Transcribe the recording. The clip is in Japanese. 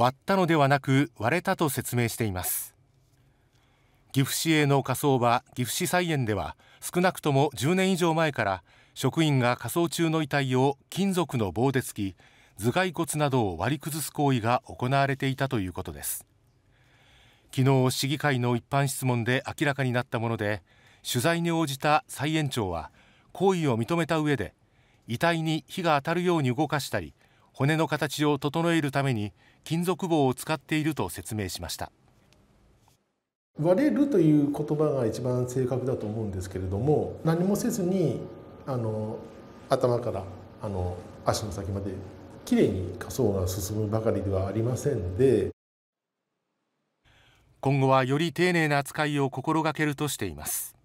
割ったのではなく割れたと説明しています岐阜市営の火葬場岐阜市菜園では少なくとも10年以上前から職員が火葬中の遺体を金属の棒で突き頭蓋骨などを割り崩す行為が行われていたということです昨日市議会の一般質問で明らかになったもので取材に応じた再園長は行為を認めた上で遺体に火が当たるように動かしたり骨の形を整えるために金属棒を使っていると説明しました割れるという言葉が一番正確だと思うんですけれども何もせずにあの頭からあの足の先まできれいに仮想が進むばかりではありませんで今後はより丁寧な扱いを心がけるとしています